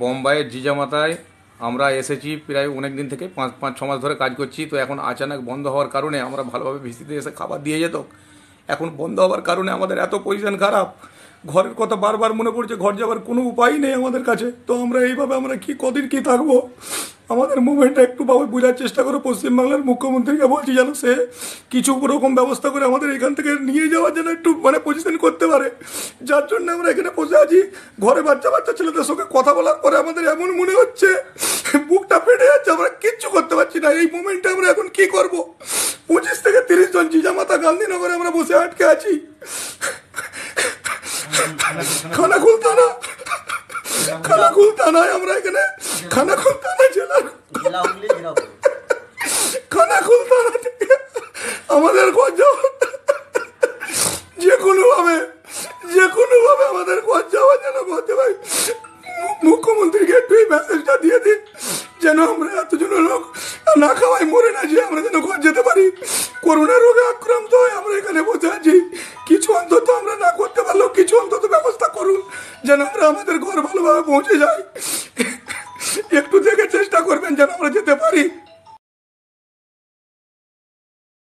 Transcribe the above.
বোম্বাইয়ের জিজামাতায় আমরা এসেছি প্রায় অনেক দিন থেকে পাঁচ পাঁচ ছ মাস ধরে কাজ করছি তো এখন আচানক বন্ধ হওয়ার কারণে আমরা ভালোভাবে ভিসিতে এসে খাবার দিয়ে যেত এখন বন্ধ হওয়ার কারণে আমাদের এত পজিশন খারাপ ঘরের কথা বারবার মনে পড়ছে ঘর যাওয়ার কোনো উপায় নেই আমাদের কাছে তো আমরা এইভাবে আমরা কি কদিন কি থাকবো আমাদের মুভমেন্টটা একটু বোঝার চেষ্টা করো পশ্চিমবাংলার মুখ্যমন্ত্রীকে বলছি যেন সে কিছু রকম ব্যবস্থা করে আমাদের এখান থেকে নিয়ে যাওয়ার জন্য একটু মানে পজিশন করতে পারে যার জন্য আমরা এখানে বসে আছি ঘরে বাচ্চা বাচ্চা ছেলেদের সঙ্গে কথা বলার পরে আমাদের এমন মনে হচ্ছে বুকটা ফেটে যাচ্ছে আমরা কিচ্ছু করতে পারছি না এই মুভমেন্টে আমরা এখন কি করব পঁচিশ থেকে তিরিশ জন জিজামাতা গান্ধীনগরে আমরা বসে আটকে আছি খানা খুলতো না খানা খুলতানায় আমরা এখানে আচ্ছা। খানা খুলতানা জেলার খানা খুলতানা আমাদের কজন যে কোনোভাবে যে কোনোভাবে আমাদের ঘর যাওয়া যেন করতে পারি মুখ্যমন্ত্রীকে একটু এই মেসেজটা দিয়ে দিন যেন আমরা এতজন লোক না খাওয়াই মরে না যে আমরা যেন ঘর যেতে পারি করোনা রোগে আক্রান্ত হয়ে আমরা এখানে বসে আছি কিছু অন্তত আমরা না করতে পারলেও কিছু অন্তত ব্যবস্থা করুন যেন আমরা আমাদের ঘর ভালোভাবে পৌঁছে যাই একটু দেখে চেষ্টা করবেন যেন আমরা যেতে পারি